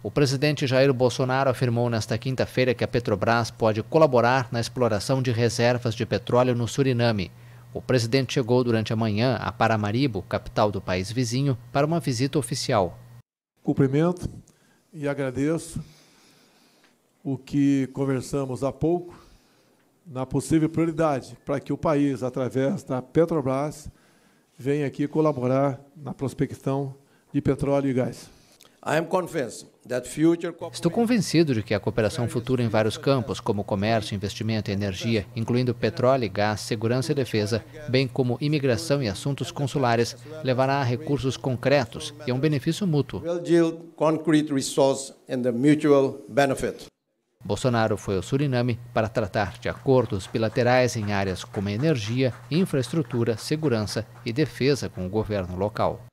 O presidente Jair Bolsonaro afirmou nesta quinta-feira que a Petrobras pode colaborar na exploração de reservas de petróleo no Suriname. O presidente chegou durante a manhã a Paramaribo, capital do país vizinho, para uma visita oficial. Cumprimento e agradeço o que conversamos há pouco na possível prioridade para que o país, através da Petrobras, venha aqui colaborar na prospecção de petróleo e gás. Estou convencido de que a cooperação futura em vários campos, como comércio, investimento e energia, incluindo petróleo e gás, segurança e defesa, bem como imigração e assuntos consulares, levará a recursos concretos e a um benefício mútuo. Bolsonaro foi ao Suriname para tratar de acordos bilaterais em áreas como energia, infraestrutura, segurança e defesa com o governo local.